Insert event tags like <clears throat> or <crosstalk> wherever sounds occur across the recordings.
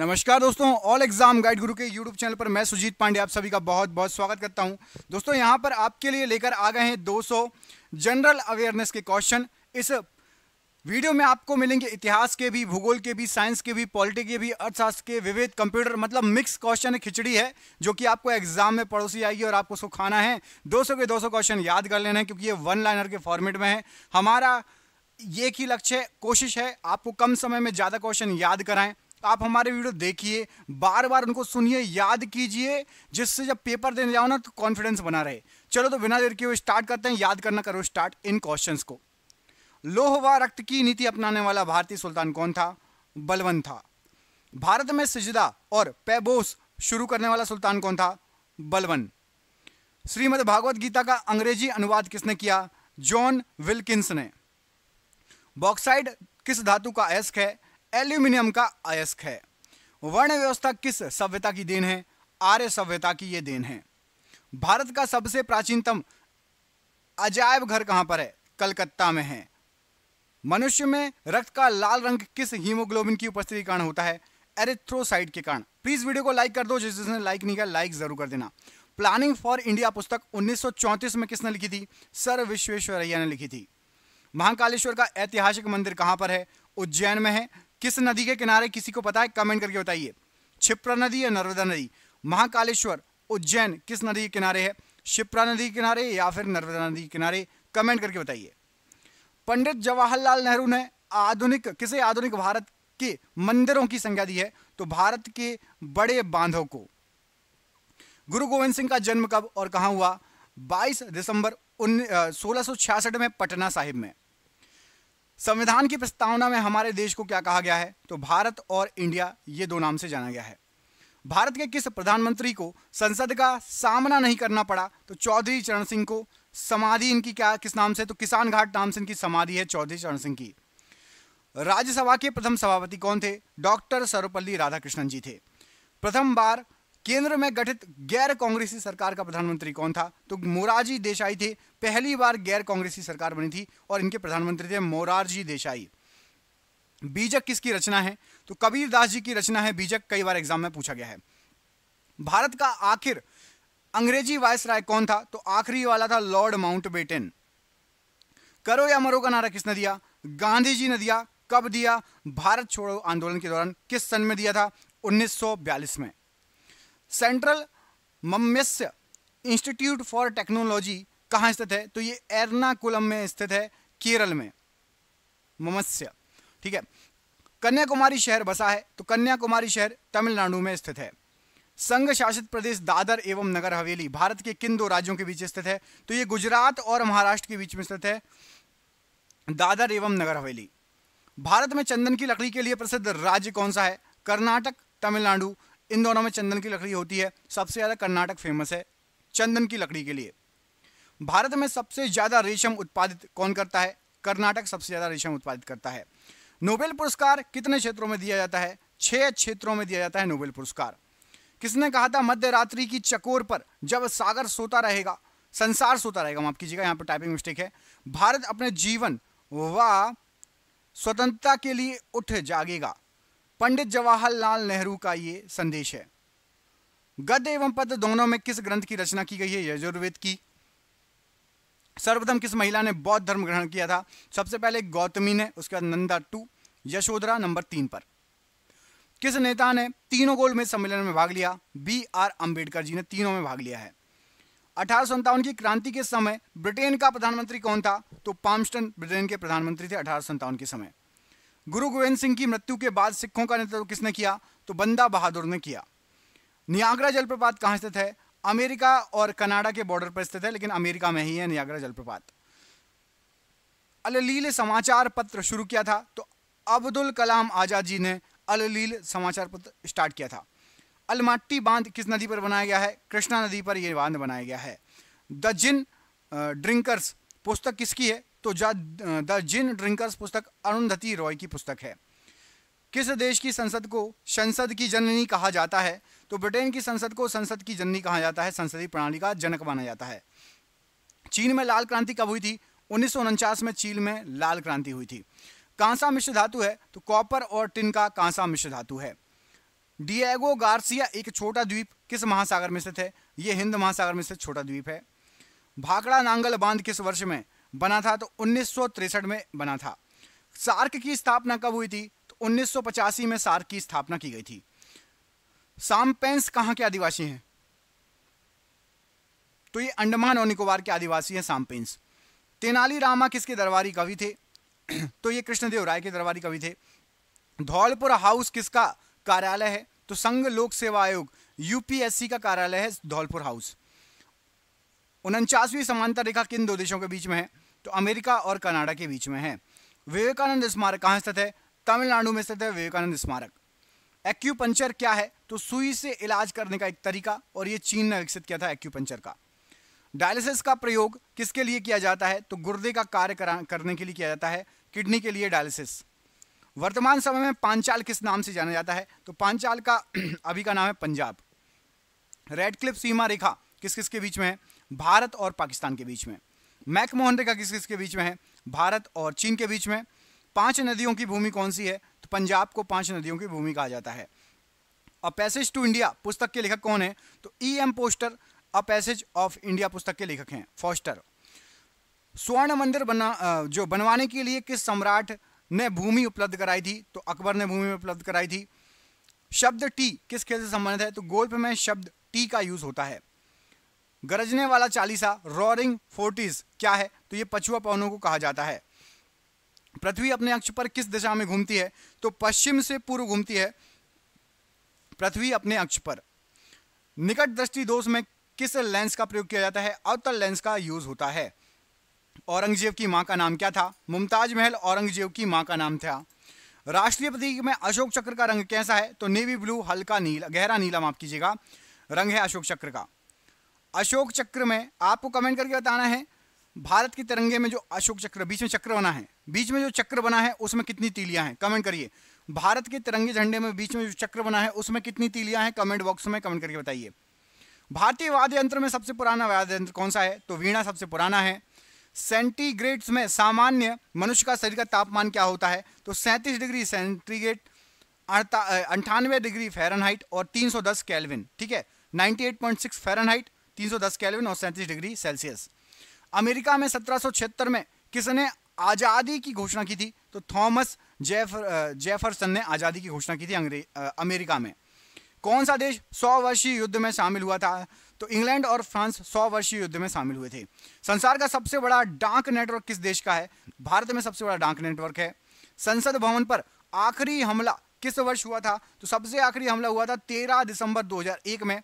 नमस्कार दोस्तों all exam guide गुरु के यूट्यूब चैनल पर मैं सुजीत पांडे आप सभी का बहुत बहुत स्वागत करता हूं दोस्तों यहां पर आपके लिए लेकर आ गए हैं 200 जनरल अवेयरनेस के क्वेश्चन इस वीडियो में आपको मिलेंगे इतिहास के भी भूगोल के भी साइंस के भी पॉलिटिक के भी अर्थशास्त्र के विविध कंप्यूटर मतलब मिक्स क्वेश्चन खिचड़ी है जो कि आपको एग्जाम में पड़ोसी आएगी और आपको उसको खाना है 200 के 200 क्वेश्चन याद कर लेना है क्योंकि ये वन लाइनर के फॉर्मेट में है हमारा ये ही लक्ष्य कोशिश है आपको कम समय में ज़्यादा क्वेश्चन याद कराएं आप हमारे वीडियो देखिए बार बार उनको सुनिए याद कीजिए जिससे जब पेपर देने जाओ ना तो कॉन्फिडेंस बना रहे चलो तो बिना देर के वो स्टार्ट करते हैं याद करना करो स्टार्ट इन क्वेश्चन को लोह व रक्त की नीति अपनाने वाला भारतीय सुल्तान कौन था बलवन था भारत में सिजदा और पैबोस शुरू करने वाला सुल्तान कौन था बलवन श्रीमद भागवत गीता का अंग्रेजी अनुवाद किसने किया जॉन विल्किंस ने बॉक्साइड किस धातु का एस्क है एल्यूमिनियम का अयस्क है वर्ण व्यवस्था किस सभ्यता की देन है आर्य सभ्यता की ये देन है भारत का सबसे प्राचीनतम अजायब घर कहां पर है कलकत्ता में है मनुष्य में रक्त का लाल रंग किस हीमोग्लोबिन की उपस्थिति कारण होता है एरिथ्रोसाइट के कारण प्लीज वीडियो को लाइक कर दो जिस जिसने लाइक नहीं किया लाइक जरूर कर देना प्लानिंग फॉर इंडिया पुस्तक 1934 में किसने लिखी थी सर विश्वेश्वरैया ने लिखी थी महाकालेश्वर का ऐतिहासिक मंदिर कहां पर है उज्जैन में है किस नदी के किनारे किसी को पता है कमेंट करके बताइए छिप्रा नदी या नर्मदा नदी महाकालेश्वर उज्जैन किस नदी के किनारे है शिप्रा नदी के किनारे या फिर नर्मदा नदी के किनारे कमेंट करके बताइए पंडित जवाहरलाल नेहरू ने आधुनिक किसे आधुनिक भारत के मंदिरों की संख्या दी है तो भारत के बड़े बांधों को गुरु गोविंद सिंह का जन्म कब और कहा हुआ 22 दिसंबर सोलह में पटना साहिब में संविधान की प्रस्तावना में हमारे देश को क्या कहा गया है तो भारत और इंडिया ये दो नाम से जाना गया है भारत के किस प्रधानमंत्री को संसद का सामना नहीं करना पड़ा तो चौधरी चरण सिंह को समाधि इनकी क्या किस नाम से तो किसान घाट नाम से इनकी समाधि है चौधरी चरण सिंह की राज्यसभा के प्रथम सभापति कौन थे डॉक्टर सर्वपल्ली राधाकृष्णन जी थे प्रथम बार केंद्र में गठित गैर कांग्रेसी सरकार का प्रधानमंत्री कौन था तो मोरारजी देसाई थे पहली बार गैर कांग्रेसी सरकार बनी थी और इनके प्रधानमंत्री थे मोरारजी देसाई बीजक किसकी रचना है तो कबीर दास जी की रचना है बीजक कई बार एग्जाम में पूछा गया है भारत का आखिर अंग्रेजी वायसराय कौन था तो आखिरी वाला था लॉर्ड माउंटबेटन करो या मरो का नारा किसने दिया गांधी जी ने दिया कब दिया भारत छोड़ो आंदोलन के दौरान किस सन में दिया था 1942 में सेंट्रल ममस्य इंस्टीट्यूट फॉर टेक्नोलॉजी कहाँ स्थित है तो ये एर्नाकुलम में स्थित है केरल में ममस्य ठीक है कन्याकुमारी शहर बसा है तो कन्याकुमारी शहर तमिलनाडु में स्थित है संघ शासित प्रदेश दादर एवं नगर हवेली भारत के किन दो राज्यों के बीच स्थित है तो ये गुजरात और महाराष्ट्र के बीच में स्थित है दादर एवं नगर हवेली भारत में चंदन की लकड़ी के लिए प्रसिद्ध राज्य कौन सा है कर्नाटक तमिलनाडु इन दोनों में चंदन की लकड़ी होती है सबसे ज़्यादा कर्नाटक फेमस है चंदन की लकड़ी के लिए भारत में सबसे ज़्यादा रेशम उत्पादित कौन करता है कर्नाटक सबसे ज़्यादा रेशम उत्पादित करता है नोबेल पुरस्कार कितने क्षेत्रों में दिया जाता है छः क्षेत्रों में दिया जाता है नोबेल पुरस्कार किसने कहा था मध्य रात्रि की चकोर पर जब सागर सोता रहेगा संसार सोता रहेगा माफ कीजिएगा यहाँ पर टाइपिंग मिस्टेक है भारत अपने जीवन व स्वतंत्रता के लिए उठ जागेगा पंडित जवाहरलाल नेहरू का ये संदेश है गद्य एवं पद दोनों में किस ग्रंथ की रचना की गई है यजुर्वेद की सर्वप्रथम किस महिला ने बौद्ध धर्म ग्रहण किया था सबसे पहले गौतमी ने उसके बाद नंदा टू यशोधरा नंबर तीन पर किस नेता ने तीनों गोल में सम्मेलन में भाग लिया बी आर अंबेडकर जी ने तीनों में भाग लिया है अठारह की क्रांति के समय ब्रिटेन का प्रधानमंत्री कौन था तो पाम्स्टन ब्रिटेन के प्रधानमंत्री थे अठारह के समय गुरु गोविंद सिंह की मृत्यु के बाद सिखों का नेतृत्व किसने किया तो बंदा बहादुर ने किया नियाग्रा जलप्रपात कहाँ स्थित है अमेरिका और कनाडा के बॉर्डर पर स्थित है लेकिन अमेरिका में ही है नियाग्रा जलप्रपात अलील समाचार पत्र शुरू किया था तो अब्दुल कलाम आज़ाद जी ने अलील समाचार पत्र स्टार्ट किया था अलमाट्टी बांध किस नदी पर बनाया गया है कृष्णा नदी पर यह बांध बनाया गया है द जिन ड्रिंकर्स पुस्तक किसकी है तो द जिन ड्रिंकर्स पुस्तक अरुंधति रॉय की पुस्तक है किस देश की संसद को संसद की जननी कहा जाता है तो ब्रिटेन की संसद को संसद की जननी कहा जाता है संसदीय प्रणाली का जनक माना जाता है चीन में लाल क्रांति कब हुई थी उन्नीस में चीन में लाल क्रांति हुई थी कांसा मिश्र धातु है तो कॉपर और टिन का कांसा मिश्र धातु है डिएगो गार्सिया एक छोटा द्वीप किस महासागर में स्थित है यह हिंद महासागर में स्थित छोटा द्वीप है भाकड़ा नांगल बांध किस वर्ष में बना था तो उन्नीस में बना था सार्क की स्थापना कब हुई थी तो उन्नीस में सार्क की स्थापना की गई थी सामपेंस कहाँ के आदिवासी हैं तो ये अंडमान और निकोबार के आदिवासी हैं सामपेंस तेनाली रामा किसके दरबारी कवि थे तो ये कृष्णदेव राय के दरबारी कवि थे धौलपुर हाउस किसका कार्यालय है तो संघ लोक सेवा आयोग यूपीएससी का कार्यालय है धौलपुर हाउस उनचासवीं समांतर रेखा किन दो देशों के बीच में है तो अमेरिका और कनाडा के बीच में है विवेकानंद स्मारक कहाँ स्थित है तमिलनाडु में स्थित है विवेकानंद स्मारक एक्यूपंचर क्या है तो सुई से इलाज करने का एक तरीका और ये चीन ने विकसित किया था एक्यूपंचर का डायलिसिस का प्रयोग किसके लिए किया जाता है तो गुर्दे का कार्य करने के लिए किया जाता है किडनी के लिए डायलिसिस वर्तमान समय में पांचाल किस नाम से जाना जाता है तो पांचाल का <clears throat> अभी का नाम है पंजाब रेड क्लिप सीमा रेखा किस किसके बीच में है भारत और पाकिस्तान के बीच में मैकमोहन रेखा किस किसके बीच में है भारत और चीन के बीच में पांच नदियों की भूमि कौन सी है तो पंजाब को पांच नदियों की भूमि कहा जाता है अ पैसेज टू इंडिया पुस्तक के लेखक कौन है तो E M Forster a passage of India पुस्तक के लेखक हैं फोस्टर स्वर्ण मंदिर बना जो बनवाने के लिए किस सम्राट ने भूमि उपलब्ध कराई थी तो अकबर ने भूमि उपलब्ध कराई थी शब्द टी किस खेल से संबंधित है तो गोल्फ में शब्द टी का यूज होता है गरजने वाला चालीसा रोरिंग फोर्टीज क्या है तो ये पछुआ पवनों को कहा जाता है पृथ्वी अपने अक्ष पर किस दिशा में घूमती है तो पश्चिम से पूर्व घूमती है पृथ्वी अपने अक्ष पर निकट दृष्टि दोष में किस लेंस का प्रयोग किया जाता है अवतल लेंस का यूज होता है औरंगजेब की मां का नाम क्या था मुमताज महल औरंगजेब की मां का नाम था राष्ट्रीय प्रतीक में अशोक चक्र का रंग कैसा है तो नेवी ब्लू हल्का नीला गहरा नीला माफ कीजिएगा रंग है अशोक चक्र का अशोक चक्र में आपको कमेंट करके बताना है भारत की तिरंगे में जो अशोक चक्र बीच में चक्र बना है बीच में जो चक्र बना है उसमें कितनी तीलियां हैं कमेंट करिए भारत के तिरंगे झंडे में बीच में जो चक्र बना है उसमें कितनी तीलियां हैं कमेंट बॉक्स में कमेंट करके बताइए भारतीय वाद्य यंत्र में सबसे पुराना वाद्य यंत्र कौन सा है तो वीणा सबसे पुराना है सेंटीग्रेड्स में सामान्य मनुष्य का शरीर का तापमान क्या होता है तो सैंतीस डिग्री सेंटीग्रेड अंठानवे डिग्री फेरनहाइट और 310 कैलविन ठीक है 98.6 फ़ारेनहाइट 310 केल्विन और सैंतीस डिग्री सेल्सियस अमेरिका में सत्रह में किसने आज़ादी की घोषणा की थी तो थॉमस जेफर जेफरसन ने आज़ादी की घोषणा की थी अमेरिका में कौन सा देश सौ वर्षीय युद्ध में शामिल हुआ था तो इंग्लैंड और फ्रांस सौ वर्षीय युद्ध में शामिल हुए थे संसार का सबसे बड़ा डाक नेटवर्क किस देश का है भारत में सबसे बड़ा डाक नेटवर्क है संसद भवन पर आखिरी हमला किस वर्ष हुआ था तो सबसे आखिरी हमला हुआ था 13 दिसंबर 2001 में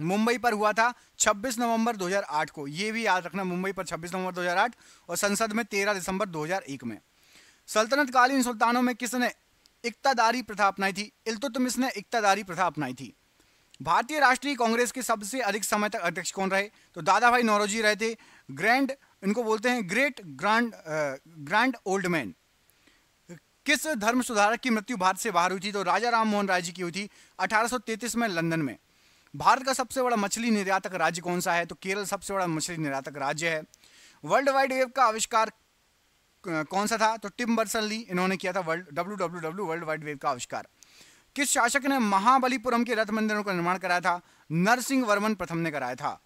मुंबई पर हुआ था 26 नवंबर 2008 को ये भी याद रखना मुंबई पर 26 नवंबर 2008 और संसद में 13 दिसंबर 2001 में कालीन सुल्तानों में किसने इकतादारी प्रथा अपनाई थी इल्तुतमिस ने इकतादारी प्रथा अपनाई थी भारतीय राष्ट्रीय कांग्रेस के सबसे अधिक समय तक अध्यक्ष कौन रहे तो दादा भाई नौरोजी रहे थे ग्रैंड इनको बोलते हैं great grand grand old man किस धर्म सुधारक की मृत्यु भारत से बाहर हुई थी तो राजा राम मोहन राय जी की हुई थी अठारह में लंदन में भारत का सबसे बड़ा मछली निर्यातक राज्य कौन सा है तो केरल सबसे बड़ा मछली निर्यातक राज्य है वर्ल्ड वाइड वेब का आविष्कार कौन सा था तो टिम बर्सन ली इन्होंने किया था world W W W world wide web का आविष्कार किस शासक ने महाबलीपुरम के रथ मंदिरों का निर्माण कराया था नरसिंह वर्मन प्रथम ने कराया था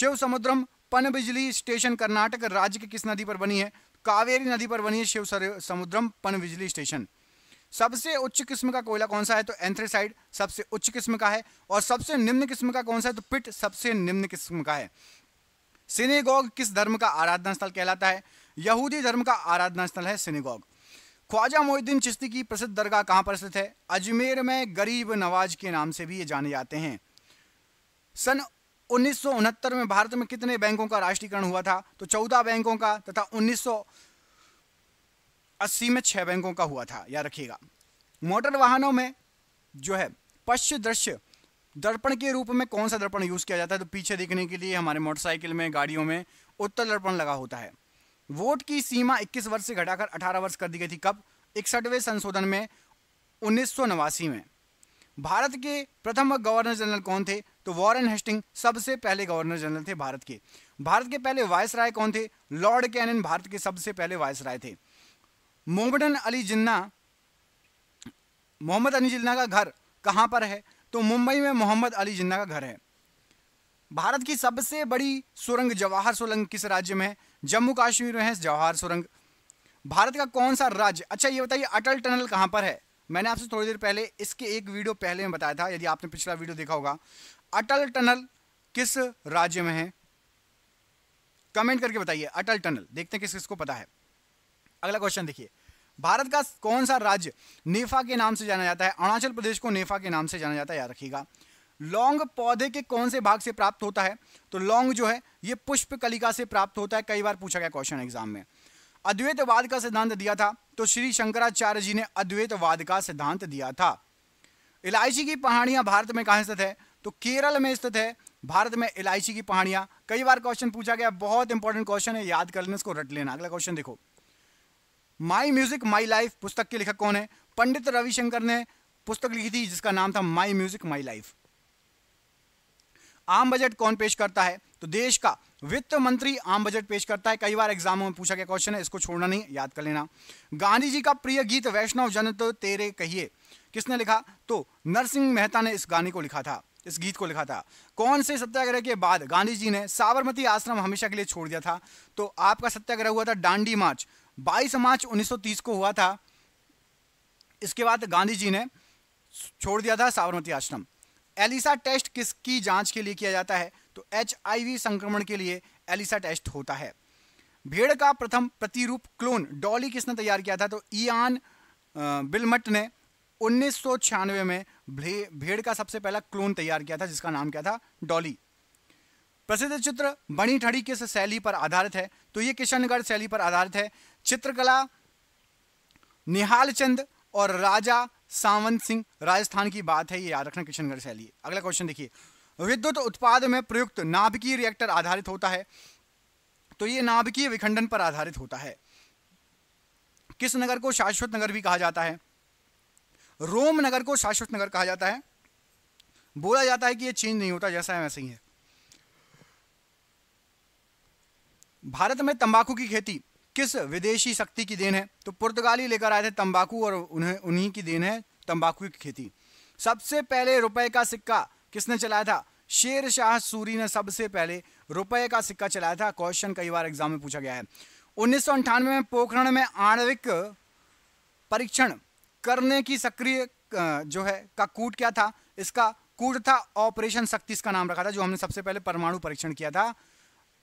शिव समुद्रम पनबिजली स्टेशन कर्नाटक राज्य के किस नदी पर बनी है कावेरी नदी पर बनी है शिव समुद्रम पनबिजली स्टेशन सबसे उच्च किस्म का कोयला कौन सा है तो एंथ्रेसाइड सबसे उच्च किस्म का है और सबसे निम्न किस्म का कौन सा है तो पिट सबसे निम्न किस्म का है सिनेगॉग किस धर्म का आराधना स्थल कहलाता है यहूदी धर्म का आराधना स्थल है सिनेगॉग ख्वाजा मोहिद्दीन चिश्ती की प्रसिद्ध दरगाह कहाँ पर स्थित है अजमेर में गरीब नवाज के नाम से भी ये जाने जाते हैं सन उन्नीस में भारत में कितने बैंकों का राष्ट्रीयकरण हुआ था तो 14 बैंकों का तथा अस्सी में छः बैंकों का हुआ था याद रखिएगा मोटर वाहनों में जो है पश्च दृश्य दर्पण के रूप में कौन सा दर्पण यूज़ किया जाता है तो पीछे देखने के लिए हमारे मोटरसाइकिल में गाड़ियों में उत्तर दर्पण लगा होता है वोट की सीमा 21 वर्ष से घटाकर 18 वर्ष कर दी गई थी कब इकसठवें संशोधन में उन्नीस में भारत के प्रथम गवर्नर जनरल कौन थे तो वॉरेन हेस्टिंग सबसे पहले गवर्नर जनरल थे भारत के भारत के पहले वायस राय कौन थे लॉर्ड कैनन भारत के सबसे पहले वायस राय थे मोमडन अली जिन्ना मोहम्मद अली जिन्ना का घर कहाँ पर है तो मुंबई में मोहम्मद अली जिन्ना का घर है भारत की सबसे बड़ी सुरंग जवाहर सुरंग किस राज्य में है जम्मू कश्मीर में है जवाहर सुरंग भारत का कौन सा राज्य अच्छा ये बताइए अटल टनल कहाँ पर है मैंने आपसे थोड़ी देर पहले इसके एक वीडियो पहले में बताया था यदि आपने पिछला वीडियो देखा होगा अटल टनल किस राज्य में है कमेंट करके बताइए अटल टनल देखते हैं किस किस को पता है अगला क्वेश्चन देखिए भारत का कौन सा राज्य नेफा के नाम से जाना जाता है अरुणाचल प्रदेश को नेफा के नाम से जाना जाता है याद रखिएगा लौंग पौधे के कौन से भाग से प्राप्त होता है तो लौंग जो है ये पुष्प कलिका से प्राप्त होता है कई बार पूछा गया क्वेश्चन एग्जाम में अद्वैतवाद का सिद्धांत दिया था तो श्री शंकराचार्य जी ने अद्वैतवाद का सिद्धांत दिया था इलायची की पहाड़ियां भारत में कहां स्थित है तो केरल में स्थित है भारत में इलायची की पहाड़ियां कई बार क्वेश्चन पूछा गया बहुत इंपॉर्टेंट क्वेश्चन है याद कर लेना इसको रट लेना अगला क्वेश्चन देखो माई म्यूजिक माई लाइफ पुस्तक के लेखक कौन है पंडित रविशंकर ने पुस्तक लिखी थी जिसका नाम था माई म्यूजिक माई लाइफ आम बजट कौन पेश करता है तो देश का वित्त मंत्री आम बजट पेश करता है कई बार एग्जामों में पूछा गया क्वेश्चन है इसको छोड़ना नहीं याद कर लेना गांधी जी का प्रिय गीत वैष्णव जन तो तेरे कहिए किसने लिखा तो नरसिंह मेहता ने इस गाने को लिखा था इस गीत को लिखा था कौन से सत्याग्रह के बाद गांधी जी ने साबरमती आश्रम हमेशा के लिए छोड़ दिया था तो आपका सत्याग्रह हुआ था डांडी मार्च 22 मार्च 1930 को हुआ था इसके बाद गांधी जी ने छोड़ दिया था साबरमती आश्रम एलिसा टेस्ट किसकी जांच के लिए किया जाता है तो एच संक्रमण के लिए एलिसा टेस्ट होता है भेड़ का प्रथम प्रतिरूप क्लोन डॉली किसने तैयार किया था तो ईआन बिलमट ने उन्नीस में भेड़ का सबसे पहला क्लोन तैयार किया था जिसका नाम क्या था डॉली प्रसिद्ध चित्र बनी ठड़ी किस शैली पर आधारित है तो ये किशनगढ़ शैली पर आधारित है चित्रकला निहाल चंद और राजा सावंत सिंह राजस्थान की बात है ये याद रखना किशनगढ़ शैली अगला क्वेश्चन देखिए विद्युत उत्पाद में प्रयुक्त नाभिकीय रिएक्टर आधारित होता है तो ये नाभिकीय विखंडन पर आधारित होता है किस नगर को शाश्वत नगर भी कहा जाता है रोम नगर को शाश्वत नगर कहा जाता है बोला जाता है कि यह चेंज नहीं होता जैसा है वैसे ही है भारत में तंबाकू की खेती किस विदेशी शक्ति की देन है तो पुर्तगाली लेकर आए थे तंबाकू और उन्हें उन्हीं की देन है तंबाकू की खेती सबसे पहले रुपए का सिक्का किसने चलाया था शेर शाह सूरी ने सबसे पहले रुपए का सिक्का चलाया था क्वेश्चन कई बार एग्जाम में पूछा गया है उन्नीस में पोखरण में आणविक परीक्षण करने की सक्रिय जो है का कूट क्या था इसका कूट था ऑपरेशन शक्ति इसका नाम रखा था जो हमने सबसे पहले परमाणु परीक्षण किया था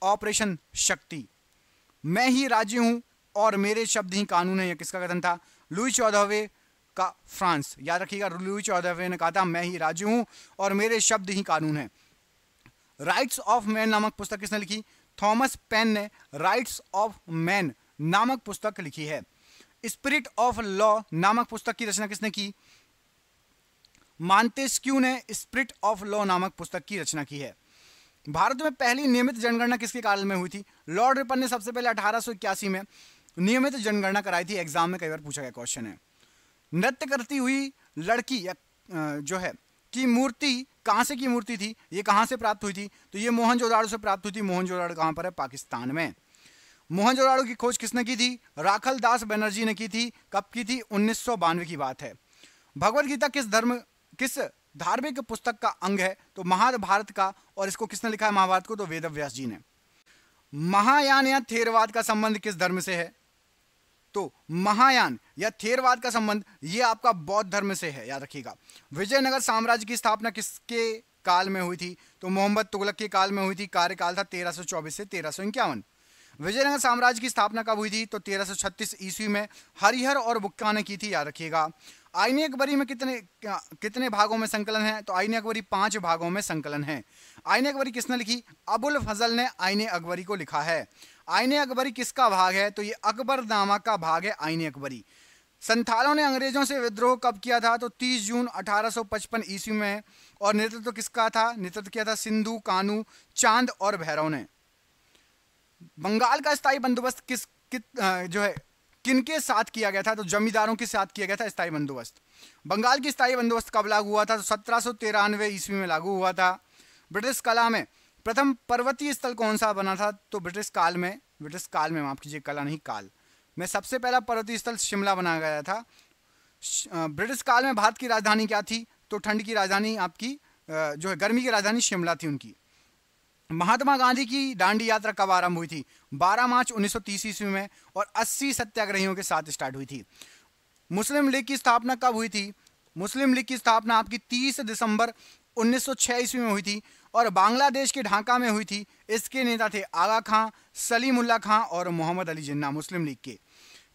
ऑपरेशन शक्ति मैं ही राज्य हूं और मेरे शब्द ही कानून है यह किसका कथन था लुई चौदहवे का फ्रांस याद रखिएगा लुई चौदहवे ने कहा था मैं ही राज्य हूं और मेरे शब्द ही कानून है राइट्स ऑफ मैन नामक पुस्तक किसने लिखी थॉमस पेन ने राइट्स ऑफ मैन नामक पुस्तक लिखी है स्पिरिट ऑफ लॉ नामक पुस्तक की रचना किसने की मानतेस्क्यू ने स्पिरिट ऑफ लॉ नामक पुस्तक की रचना की है भारत में पहली नियमित जनगणना किसके काल में हुई थी लॉर्ड रिपन ने सबसे पहले अठारह में नियमित जनगणना कराई थी एग्जाम में कई बार पूछा गया क्वेश्चन है नृत्य करती हुई लड़की या जो है की मूर्ति कहाँ से की मूर्ति थी ये कहाँ से प्राप्त हुई थी तो ये मोहन से प्राप्त हुई थी मोहनजोदाड़ो कहाँ पर है पाकिस्तान में मोहन की खोज किसने की थी राखल दास बनर्जी ने की थी कब की थी उन्नीस की बात है भगवत गीता किस धर्म किस धार्मिक पुस्तक का अंग है तो महाभारत का और इसको किसने लिखा है महाभारत को तो वेद जी ने महायान या थेरवाद का संबंध किस धर्म से है तो महायान या थेरवाद का संबंध यह आपका बौद्ध धर्म से है याद रखिएगा विजयनगर साम्राज्य की स्थापना किसके काल में हुई थी तो मोहम्मद तुगलक के काल में हुई थी कार्यकाल था 1324 से तेरह विजयनगर साम्राज्य की स्थापना कब हुई थी तो 1336 ईस्वी में हरिहर और बुक्का ने की थी याद रखिएगा आईने अकबरी में कितने कितने भागों में संकलन है तो आईने अकबरी पांच भागों में संकलन है आईने अकबरी किसने लिखी अबुल फजल ने आईने अकबरी को लिखा है आईने अकबरी किसका भाग है तो ये अकबर नामा का भाग है आईने अकबरी संथालों ने अंग्रेजों से विद्रोह कब किया था तो 30 जून 1855 ईस्वी में और नेतृत्व तो किसका था नेतृत्व किया था सिंधु कानू चांद और भैरव ने बंगाल का स्थायी बंदोबस्त किस कित जो है किनके साथ किया गया था तो जमींदारों के साथ किया गया था स्थायी बंदोबस्त बंगाल की स्थायी बंदोबस्त कब लागू हुआ था तो सत्रह तिरानवे ईस्वी में लागू हुआ था ब्रिटिश कला में प्रथम पर्वतीय स्थल कौन सा बना था तो ब्रिटिश काल में ब्रिटिश काल में माफ कीजिए कला नहीं काल में सबसे पहला पर्वतीय स्थल शिमला बनाया गया था ब्रिटिश काल में भारत की राजधानी क्या थी तो ठंड की राजधानी आपकी जो है गर्मी की राजधानी शिमला थी उनकी महात्मा गांधी की दांडी यात्रा कब आरंभ हुई थी 12 मार्च 1930 ईस्वी में और 80 सत्याग्रहियों के साथ स्टार्ट हुई थी मुस्लिम लीग की स्थापना कब हुई थी मुस्लिम लीग की स्थापना आपकी 30 दिसंबर 1906 ईस्वी में हुई थी और बांग्लादेश के ढाका में हुई थी इसके नेता थे आगा खां सलीमुल्ला खां और मोहम्मद अली जिन्ना मुस्लिम लीग के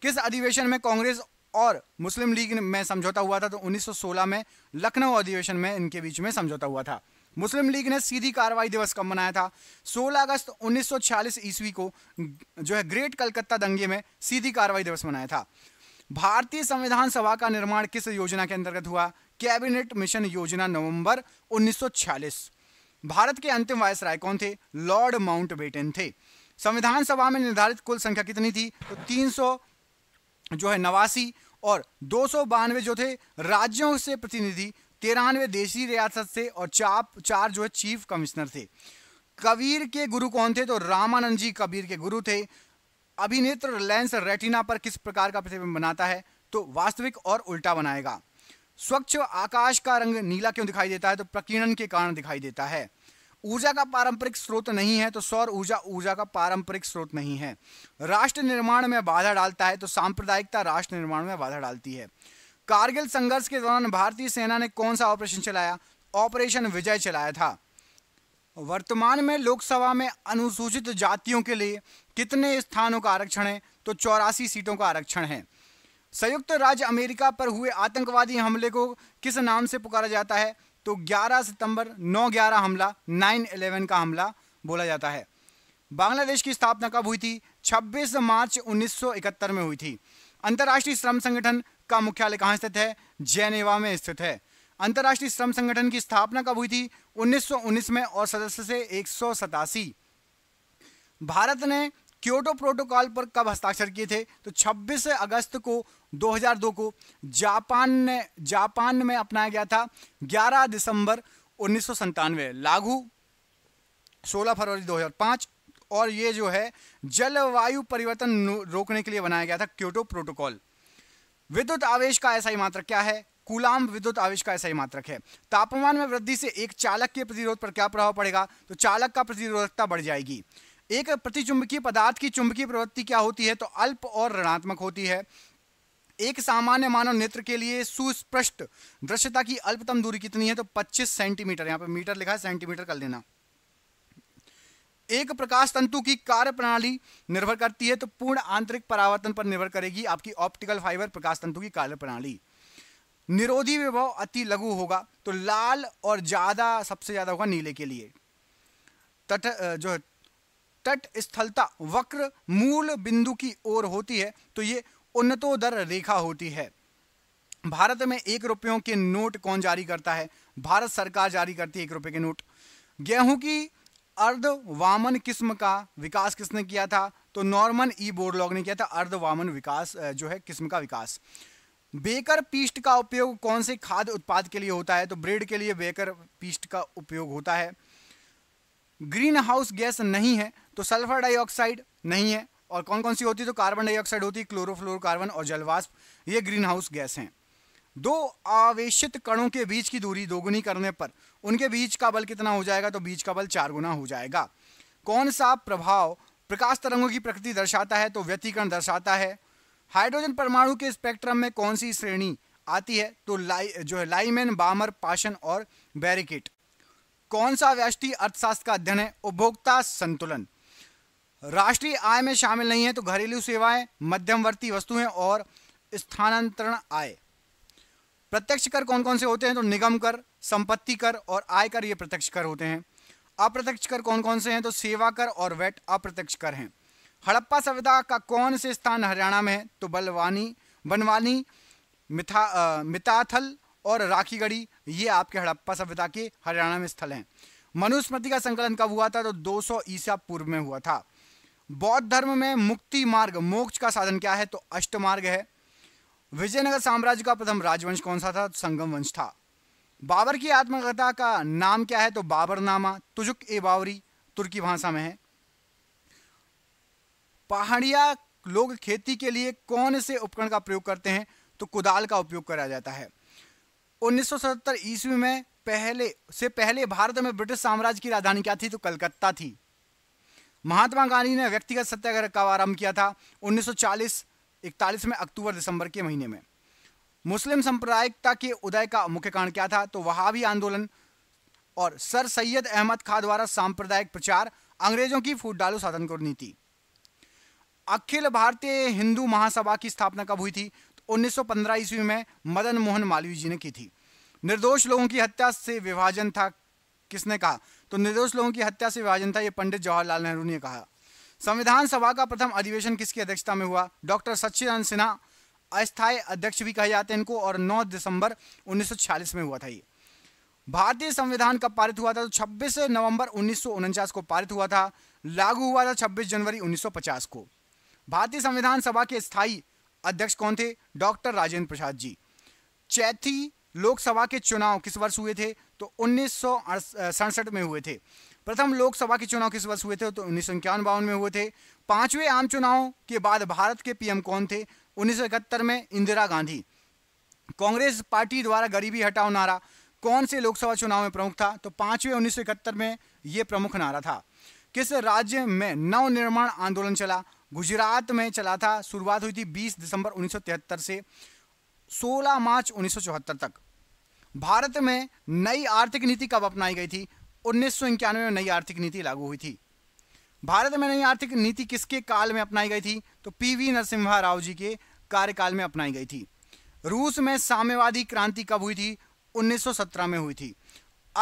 किस अधिवेशन में कांग्रेस और मुस्लिम लीग में समझौता हुआ था तो 1916 में लखनऊ अधिवेशन में इनके बीच में समझौता हुआ था मुस्लिम लीग ने सीधी कार्रवाई दिवस कब मनाया था 16 अगस्त 1946 ईस्वी को जो है ग्रेट कलकत्ता दंगे में सीधी कार्रवाई दिवस मनाया था भारतीय संविधान सभा का निर्माण किस योजना के अंतर्गत हुआ कैबिनेट मिशन योजना नवंबर 1946 भारत के अंतिम वायस राय कौन थे लॉर्ड माउंटबेटन थे संविधान सभा में निर्धारित कुल संख्या कितनी थी तो तीन जो है नवासी और दो जो थे राज्यों से प्रतिनिधि तिरानवे देशी रियासत से और चाप चार जो है चीफ कमिश्नर थे कबीर के गुरु कौन थे तो रामानंद जी कबीर के गुरु थे अभिनेत्र लेंस रेटिना पर किस प्रकार का प्रतिबिंब बनाता है तो वास्तविक और उल्टा बनाएगा स्वच्छ आकाश का रंग नीला क्यों दिखाई देता है तो प्रकीर्णन के कारण दिखाई देता है ऊर्जा का पारंपरिक स्रोत नहीं है तो सौर ऊर्जा ऊर्जा का पारंपरिक स्रोत नहीं है राष्ट्र निर्माण में बाधा डालता है तो सांप्रदायिकता राष्ट्र निर्माण में बाधा डालती है कारगिल संघर्ष के दौरान भारतीय सेना ने कौन सा ऑपरेशन चलाया ऑपरेशन विजय चलाया था वर्तमान में लोकसभा में अनुसूचित जातियों के लिए कितने स्थानों का आरक्षण है तो चौरासी सीटों का आरक्षण है संयुक्त राज्य अमेरिका पर हुए आतंकवादी हमले को किस नाम से पुकारा जाता है तो 11 सितंबर 9/11 हमला 9/11 का हमला बोला जाता है बांग्लादेश की स्थापना कब हुई थी 26 मार्च 1971 में हुई थी अंतर्राष्ट्रीय श्रम संगठन का मुख्यालय कहाँ स्थित है जेनेवा में स्थित है अंतर्राष्ट्रीय श्रम संगठन की स्थापना कब हुई थी 1919 में और सदस्य से एक भारत ने क्योटो प्रोटोकॉल पर कब हस्ताक्षर किए थे तो 26 अगस्त को 2002 को जापान ने जापान में अपनाया गया था 11 दिसंबर उन्नीस लागू 16 फरवरी 2005 और ये जो है जलवायु परिवर्तन रोकने के लिए बनाया गया था क्योटो प्रोटोकॉल विद्युत आवेश का ऐसा ही मात्र क्या है कुलाम विद्युत आवेश का ऐसा ही मात्रक है तापमान में वृद्धि से एक चालक के प्रतिरोध पर क्या प्रभाव पड़ेगा तो चालक का प्रतिरोधकता बढ़ जाएगी एक प्रतिचुंबकीय पदार्थ की चुंबकीय प्रवृत्ति क्या होती है तो अल्प और ऋणात्मक होती है एक सामान्य मानव नेत्र के लिए सुस्पष्ट दृश्यता की अल्पतम दूरी कितनी है तो 25 सेंटीमीटर यहाँ पे मीटर लिखा है सेंटीमीटर कर लेना एक प्रकाश तंतु की कार्य प्रणाली निर्भर करती है तो पूर्ण आंतरिक परावर्तन पर निर्भर करेगी आपकी ऑप्टिकल फाइबर प्रकाश तंतु की कार्य प्रणाली निरोधी विभव अति लघु होगा तो लाल और ज़्यादा सबसे ज़्यादा होगा नीले के लिए तट जो तट स्थलता वक्र मूल बिंदु की ओर होती है तो ये उन्नतोदर रेखा होती है भारत में एक रुपयों के नोट कौन जारी करता है भारत सरकार जारी करती है एक रुपये के नोट गेहूं की अर्ध वामन किस्म का विकास किसने किया था तो नॉर्मन ई बोरलॉग ने किया था अर्ध वामन विकास जो है किस्म का विकास बेकर पीस्ट का उपयोग कौन से खाद्य उत्पाद के लिए होता है तो ब्रेड के लिए बेकर पीस्ट का उपयोग होता है ग्रीन हाउस गैस नहीं है तो सल्फर डाइऑक्साइड नहीं है और कौन कौन सी होती है तो कार्बन डाइऑक्साइड होती है क्लोरोफ्लोर कार्बन और जलवाष्प ये ग्रीन हाउस गैस हैं दो आवेशित कणों के बीच की दूरी दोगुनी करने पर उनके बीच का बल कितना हो जाएगा तो बीच का बल चार गुना हो जाएगा कौन सा प्रभाव प्रकाश तरंगों की प्रकृति दर्शाता है तो व्यतीकरण दर्शाता है हाइड्रोजन परमाणु के स्पेक्ट्रम में कौन सी श्रेणी आती है तो लाई जो है लाइमेन बामर पाशन और बैरिकेट कौन सा व्यष्टि अर्थशास्त्र का अध्ययन है उपभोक्ता संतुलन राष्ट्रीय आय में शामिल नहीं है तो घरेलू सेवाएं मध्यमवर्ती वस्तुएं और स्थानांतरण आय प्रत्यक्ष कर कौन कौन से होते हैं तो निगम कर संपत्ति कर और आय कर ये प्रत्यक्ष कर होते हैं अप्रत्यक्ष कर कौन कौन से हैं तो सेवा कर और वेट अप्रत्यक्ष कर हैं हड़प्पा सभ्यता का कौन से स्थान हरियाणा में है तो बलवानी बनवानी मिथा मिताथल और राखीगढ़ी ये आपके हड़प्पा सभ्यता के हरियाणा में स्थल हैं मनुस्मृति का संकलन कब हुआ था तो 200 सौ ईसा पूर्व में हुआ था बौद्ध धर्म में मुक्ति मार्ग मोक्ष का साधन क्या है तो अष्टमार्ग है विजयनगर साम्राज्य का प्रथम राजवंश कौन सा था संगम वंश था बाबर की आत्मकथा का नाम क्या है तो बाबरनामा तुजुक ए बावरी तुर्की भाषा में है पहाड़िया लोग खेती के लिए कौन से उपकरण का प्रयोग करते हैं तो कुदाल का उपयोग करा जाता है 1977 ईस्वी में पहले से पहले भारत में ब्रिटिश साम्राज्य की राजधानी क्या थी तो कलकत्ता थी महात्मा गांधी ने व्यक्तिगत सत्याग्रह का आरंभ किया था 1940 इकतालीसवें अक्टूबर दिसंबर के महीने में मुस्लिम सांप्रदायिकता के उदय का मुख्य कारण क्या था तो वहावी आंदोलन और सर सैयद अहमद खां द्वारा सांप्रदायिक प्रचार अंग्रेजों की फूट डालो साधन को नीति अखिल भारतीय हिंदू महासभा की स्थापना कब हुई थी तो 1915 ईस्वी में मदन मोहन मालवीय जी ने की थी निर्दोष लोगों की हत्या से विभाजन था किसने कहा तो निर्दोष लोगों की हत्या से विभाजन था यह पंडित जवाहरलाल नेहरू ने कहा संविधान सभा का प्रथम अधिवेशन किसकी अध्यक्षता में हुआ डॉक्टर सचिन सिन्हा अस्थायी अध्यक्ष भी कहे जाते हैं इनको और 9 दिसंबर 1946 में हुआ था ये भारतीय संविधान कब पारित हुआ था तो 26 नवंबर उन्नीस को पारित हुआ था लागू हुआ था 26 जनवरी 1950 को भारतीय संविधान सभा के स्थायी अध्यक्ष कौन थे डॉक्टर राजेंद्र प्रसाद जी चैथी लोकसभा के चुनाव किस वर्ष हुए थे तो उन्नीस में हुए थे प्रथम लोकसभा के चुनाव किस वर्ष हुए थे तो उन्नीस सौ में हुए थे पांचवें आम चुनाव के बाद भारत के पीएम कौन थे उन्नीस में इंदिरा गांधी कांग्रेस पार्टी द्वारा गरीबी हटाओ नारा कौन से लोकसभा चुनाव में प्रमुख था तो पांचवें उन्नीस में ये प्रमुख नारा था किस राज्य में नवनिर्माण आंदोलन चला गुजरात में चला था शुरुआत हुई थी 20 दिसंबर 1973 से 16 मार्च 1974 तक भारत में नई आर्थिक नीति कब अपनाई गई थी उन्नीस में नई आर्थिक नीति लागू हुई थी भारत में नई आर्थिक नीति किसके काल में अपनाई गई थी तो पीवी नरसिम्हा राव जी के कार्यकाल में अपनाई गई थी रूस में साम्यवादी क्रांति कब हुई थी 1917 में हुई थी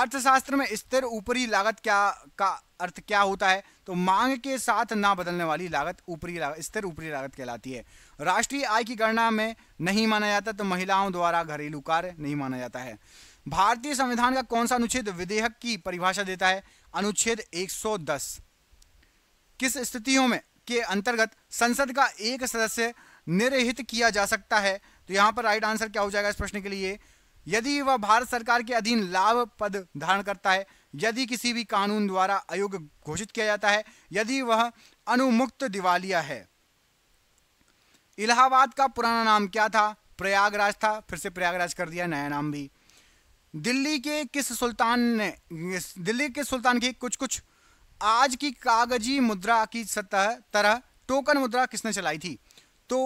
अर्थशास्त्र में स्थिर ऊपरी लागत क्या का अर्थ क्या होता है तो मांग के साथ ना बदलने वाली लागत ऊपरी लागत स्थिर ऊपरी लागत कहलाती है राष्ट्रीय आय की गणना में नहीं माना जाता तो महिलाओं द्वारा घरेलू कार्य नहीं माना जाता है भारतीय संविधान का कौन सा अनुच्छेद विधेयक की परिभाषा देता है अनुच्छेद 110 किस स्थितियों में के अंतर्गत संसद का एक सदस्य निर्हित किया जा सकता है तो यहां पर राइट आंसर क्या हो जाएगा इस प्रश्न के लिए यदि वह भारत सरकार के अधीन लाभ पद धारण करता है यदि किसी भी कानून द्वारा अयोग्य घोषित किया जाता है यदि वह अनुमुक्त दिवालिया है इलाहाबाद का पुराना नाम क्या था प्रयागराज था फिर से प्रयागराज कर दिया नया नाम भी दिल्ली के किस सुल्तान ने दिल्ली के सुल्तान की कुछ कुछ आज की कागजी मुद्रा की सतह तरह टोकन मुद्रा किसने चलाई थी तो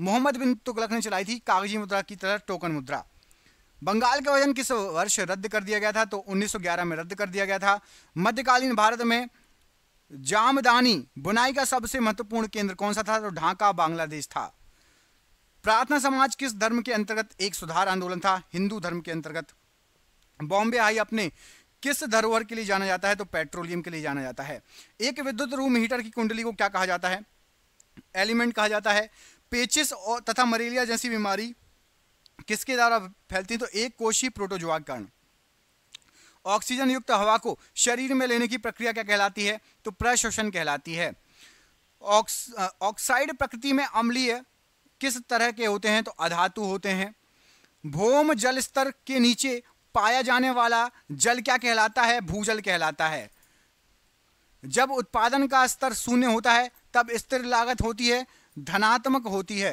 मोहम्मद बिन तुगलक ने चलाई थी कागजी मुद्रा की तरह टोकन मुद्रा बंगाल का वजन किस वर्ष रद्द कर दिया गया था तो 1911 में रद्द कर दिया गया था मध्यकालीन भारत में जामदानी बुनाई का सबसे महत्वपूर्ण केंद्र कौन सा था तो ढाका बांग्लादेश था प्रार्थना समाज किस धर्म के अंतर्गत एक सुधार आंदोलन था हिंदू धर्म के अंतर्गत बॉम्बे हाई अपने किस धरोहर के लिए जाना जाता है तो पेट्रोलियम के लिए जाना जाता है एक विद्युत रूम हीटर की कुंडली को क्या कहा जाता है एलिमेंट कहा जाता है पेचिस और तथा मलेरिया जैसी बीमारी किसके द्वारा फैलती है तो एक कोशी प्रोटोजोआ कारण ऑक्सीजन युक्त हवा को शरीर में लेने की प्रक्रिया क्या कहलाती है तो प्रशोषण कहलाती है ऑक्साइड प्रकृति में अम्लीय किस तरह के होते हैं तो अधातु होते हैं भौम जल स्तर के नीचे पाया जाने वाला जल क्या कहलाता है भूजल कहलाता है जब उत्पादन का स्तर शून्य होता है तब स्थिर लागत होती है धनात्मक होती है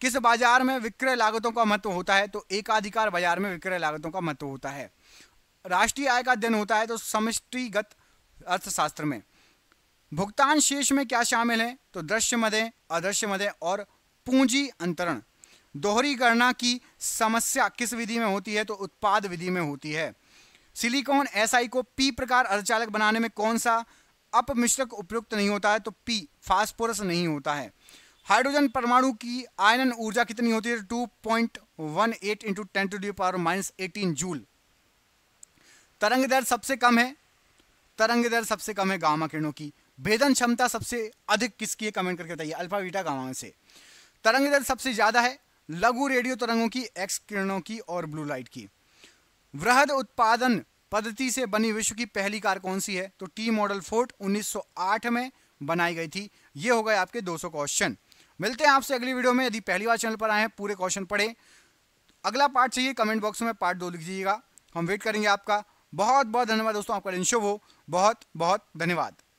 किस बाजार में विक्रय लागतों का महत्व होता है तो एकाधिकार बाजार में विक्रय लागतों का महत्व होता है राष्ट्रीय आय का दिन होता है तो समिष्टिगत अर्थशास्त्र में भुगतान शेष में क्या शामिल है तो दृश्य मदे अदृश्य मदे और पूंजी अंतरण दोहरी गणना की समस्या किस विधि में होती है तो उत्पाद विधि में होती है सिलिकॉन एसआई को पी प्रकार अर्धचालक बनाने में कौन सा अपमिश्रक उपयुक्त नहीं होता है तो पी फास्फोरस नहीं होता है हाइड्रोजन परमाणु की आयनन ऊर्जा कितनी होती है two point one eight into ten to the power minus eighteen joule तरंग दर सबसे कम है तरंग दर सबसे कम है गामा किरणों की भेदन क्षमता सबसे अधिक किसकी है कमेंट करके बताइए अल्फा बीटा गामा से तरंग दर सबसे ज़्यादा है लघु रेडियो तरंगों की एक्स किरणों की और ब्लू लाइट की वृहद उत्पादन पद्धति से बनी विश्व की पहली कार कौन सी है तो टी मॉडल फोर्ट 1908 में बनाई गई थी ये हो गए आपके 200 क्वेश्चन मिलते हैं आपसे अगली वीडियो में यदि पहली बार चैनल पर आए हैं पूरे क्वेश्चन पढ़े अगला पार्ट चाहिए कमेंट बॉक्स में पार्ट दो लिख दीजिएगा हम वेट करेंगे आपका बहुत बहुत धन्यवाद दोस्तों आपका दिन शुभ हो बहुत बहुत धन्यवाद